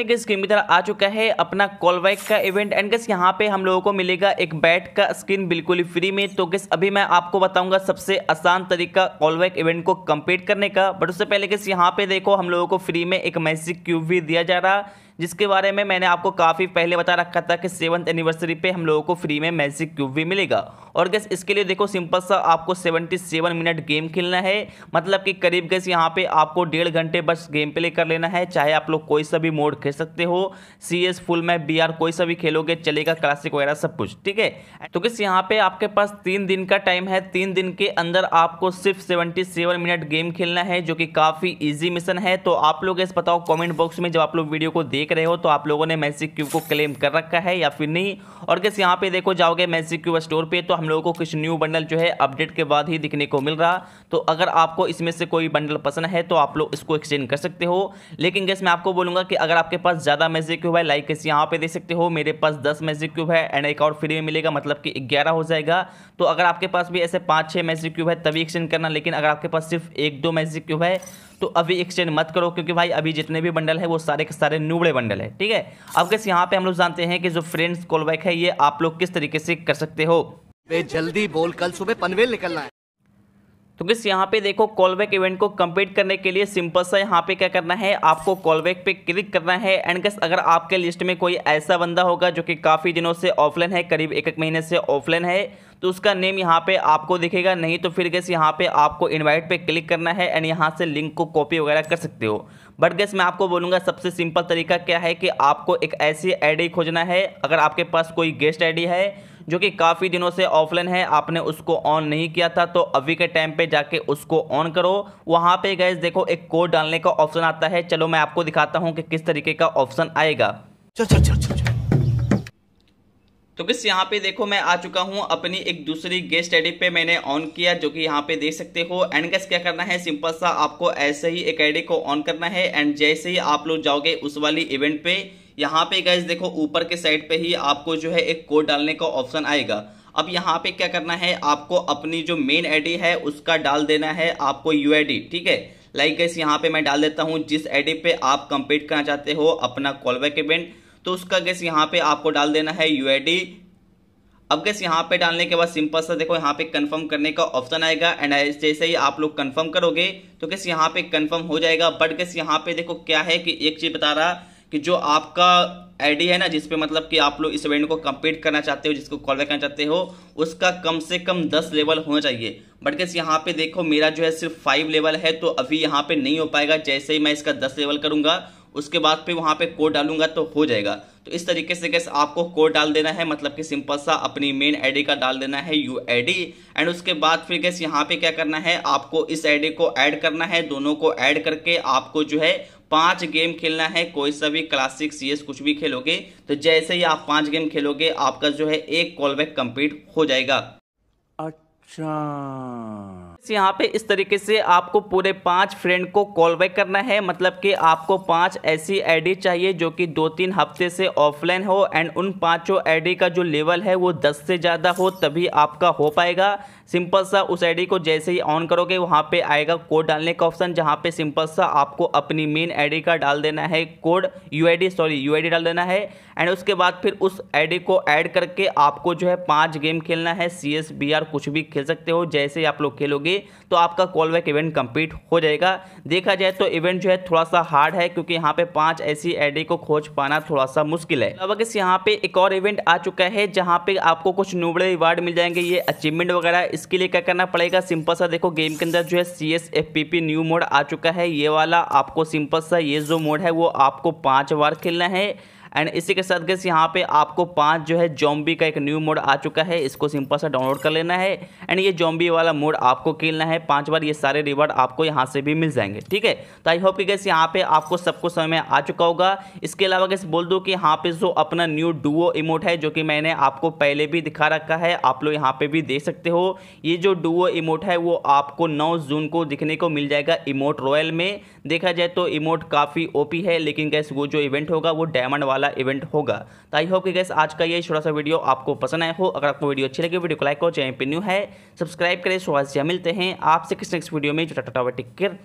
अपने के स्क्रीन की तरह आ चुका है अपना कॉलबैक का इवेंट एंड गेस यहाँ पे हम लोगों को मिलेगा एक बैट का स्किन बिल्कुल ही फ्री में तो गेस अभी मैं आपको बताऊंगा सबसे आसान तरीका कॉलबैक इवेंट को कंप्लीट करने का बट उससे पहले गेस यहाँ पे देखो हम लोगों को फ्री में एक मैसिक क्यूब भी दिया जा रहा जिसके बारे में मैंने आपको काफ़ी पहले बता रखा था कि सेवन्थ एनिवर्सरी पे हम लोगों को फ्री में मैजिक क्यूब भी मिलेगा और गैस इसके लिए देखो सिंपल सा आपको 77 मिनट गेम खेलना है मतलब कि करीब गैस यहाँ पे आपको डेढ़ घंटे बस गेम प्ले कर लेना है चाहे आप लोग कोई सा भी मोड खेल सकते हो C S full map B R कोई सा भी खेलोगे चलेगा क्लासिक वगैरह सब कुछ ठीक है तो गैस यहाँ पे आपके पास तीन दिन का टाइम है तीन दिन के अंदर आपको सिर्फ सेवेंटी मिनट गेम खेलना है जो कि काफ़ी ईजी मिशन है तो आप लोग गैस बताओ कॉमेंट बॉक्स में जब आप लोग वीडियो को देख देख रहे हो तो आप लोगों ने मैजिक क्यूब को क्लेम कर रखा है या फिर नहीं और किस यहाँ पे देखो जाओगे मैजिक क्यूब स्टोर पे तो हम लोगों को कुछ न्यू बंडल जो है अपडेट के बाद ही दिखने को मिल रहा तो अगर आपको इसमें से कोई बंडल पसंद है तो आप लोग इसको एक्सचेंज कर सकते हो लेकिन गैस मैं आपको बोलूँगा कि अगर आपके पास ज़्यादा मैजिक क्यूब है लाइक किसी यहाँ पर देख सकते हो मेरे पास दस मैजिक क्यूब है एंड एक और फ्री में मिलेगा मतलब कि ग्यारह हो जाएगा तो अगर आपके पास भी ऐसे पाँच छः मैजिक क्यूब है तभी एक्सचेंज करना लेकिन अगर आपके पास सिर्फ एक दो मैजिक क्यूब है तो अभी एक्सचेंज मत करो क्योंकि भाई अभी जितने भी बंडल है वो सारे के सारे नूबड़े बंडल है ठीक है अब कैसे यहाँ पे हम लोग जानते हैं कि जो फ्रेंड्स कॉलबैक है ये आप लोग किस तरीके से कर सकते हो जल्दी बोल कल सुबह पनवेल निकलना है तो किस यहाँ पे देखो कॉलबैक इवेंट को कंप्लीट करने के लिए सिंपल सा यहाँ पे क्या करना है आपको कॉलबैक पे क्लिक करना है एंड गैस अगर आपके लिस्ट में कोई ऐसा बंदा होगा जो कि काफ़ी दिनों से ऑफलाइन है करीब एक एक महीने से ऑफलाइन है तो उसका नेम यहाँ पे आपको दिखेगा नहीं तो फिर गैस यहाँ पे आपको इनवाइट पे क्लिक करना है एंड यहाँ से लिंक को कॉपी वगैरह कर सकते हो बट गैस मैं आपको बोलूँगा सबसे सिंपल तरीका क्या है कि आपको एक ऐसी आईडी खोजना है अगर आपके पास कोई गेस्ट आईडी है जो कि काफ़ी दिनों से ऑफलाइन है आपने उसको ऑन नहीं किया था तो अभी के टाइम पे जाके उसको ऑन करो वहाँ पे गैस देखो एक कोड डालने का ऑप्शन आता है चलो मैं आपको दिखाता हूँ कि किस तरीके का ऑप्शन आएगा चल चल चल चल तो किस यहाँ पे देखो मैं आ चुका हूँ अपनी एक दूसरी गेस्ट आईडी पे मैंने ऑन किया जो कि यहाँ पे देख सकते हो एंड गैस क्या करना है सिंपल सा आपको ऐसे ही एक आईडी को ऑन करना है एंड जैसे ही आप लोग जाओगे उस वाली इवेंट पे यहाँ पे गैस देखो ऊपर के साइड पे ही आपको जो है एक कोड डालने का ऑप्शन आएगा अब यहाँ पे क्या करना है आपको अपनी जो मेन आईडी है उसका डाल देना है आपको यू ठीक है लाइक गैस यहाँ पे मैं डाल देता हूँ जिस आई पे आप कंप्लीट करना चाहते हो अपना कॉलबैक इवेंट तो उसका गैस यहाँ पे आपको डाल देना है यू अब गैस यहाँ पे डालने के बाद सिंपल सा देखो यहाँ पे कंफर्म करने का ऑप्शन आएगा एंड जैसे ही आप लोग कंफर्म करोगे तो गैस यहाँ पे कंफर्म हो जाएगा बट गैस यहाँ पे देखो क्या है कि एक चीज बता रहा कि जो आपका आईडी है ना जिसपे मतलब कि आप लोग इस इवेंट को कम्पीट करना चाहते हो जिसको कॉल करना चाहते हो उसका कम से कम दस लेवल होना चाहिए बट कैसे यहाँ पे देखो मेरा जो है सिर्फ फाइव लेवल है तो अभी यहाँ पे नहीं हो पाएगा जैसे ही मैं इसका दस लेवल करूँगा उसके बाद पे वहाँ पे कोड डालूंगा तो हो जाएगा तो इस तरीके से कैसे आपको कोड डाल देना है मतलब कि सिंपल सा अपनी मेन आईडी का डाल देना है यू आई एंड उसके बाद फिर कैसे यहाँ पे क्या करना है आपको इस आईडी को ऐड करना है दोनों को ऐड करके आपको जो है पांच गेम खेलना है कोई सा भी क्लासिक सीएस कुछ भी खेलोगे तो जैसे ही आप पांच गेम खेलोगे आपका जो है एक कॉल बैक कंप्लीट हो जाएगा अच्छा यहाँ पे इस तरीके से आपको पूरे पांच फ्रेंड को कॉल बैक करना है मतलब कि आपको पांच ऐसी आईडी चाहिए जो कि दो तीन हफ्ते से ऑफलाइन हो एंड उन पांचों आईडी का जो लेवल है वो दस से ज़्यादा हो तभी आपका हो पाएगा सिंपल सा उस आईडी को जैसे ही ऑन करोगे वहाँ पे आएगा कोड डालने का ऑप्शन जहाँ पे सिंपल सा आपको अपनी मेन आईडी का डाल देना है कोड यूआईडी सॉरी यूआईडी डाल देना है एंड उसके बाद फिर उस आईडी को ऐड करके आपको जो है पाँच गेम खेलना है सी एस बी आर कुछ भी खेल सकते हो जैसे ही आप लोग खेलोगे करोगे तो आपका कॉल बैक इवेंट कंप्लीट हो जाएगा देखा जाए तो इवेंट जो है थोड़ा सा हार्ड है क्योंकि यहाँ पे पांच ऐसी आईडी को खोज पाना थोड़ा सा मुश्किल है अब अगर यहाँ पे एक और इवेंट आ चुका है जहाँ पे आपको कुछ नोबड़े रिवार्ड मिल जाएंगे ये अचीवमेंट वगैरह इसके लिए क्या करना पड़ेगा सिंपल सा देखो गेम के अंदर जो है C S F P P new mode आ चुका है ये वाला आपको सिंपल सा ये जो मोड है वो आपको पाँच बार खेलना है एंड इसी के साथ गैस यहाँ पे आपको पाँच जो है जॉम्बी का एक न्यू मोड आ चुका है इसको सिंपल सा डाउनलोड कर लेना है एंड ये जॉम्बी वाला मोड आपको खेलना है पाँच बार ये सारे रिवार्ड आपको यहाँ से भी मिल जाएंगे ठीक है तो आई होप कि गैस यहाँ पे आपको सब कुछ समय में आ चुका होगा इसके अलावा गैस बोल दो कि यहाँ पे जो अपना न्यू डुओ इमोट है जो कि मैंने आपको पहले भी दिखा रखा है आप लोग यहाँ पे भी देख सकते हो ये जो डुओ इमोट है वो आपको नौ जून को दिखने को मिल जाएगा इमोट रॉयल में देखा जाए तो इमोट काफ़ी ओपी है लेकिन गैस वो जो इवेंट होगा वो डायमंड वाला वाला इवेंट होगा तो आई होप कि गैस आज का ये छोटा सा वीडियो आपको पसंद आया हो अगर आपको वीडियो अच्छी लगी वीडियो को लाइक हो चाहे पर न्यू है सब्सक्राइब करें स्वास्थ्य मिलते हैं आपसे किस नेक्स्ट वीडियो में जो टाटा टेक केयर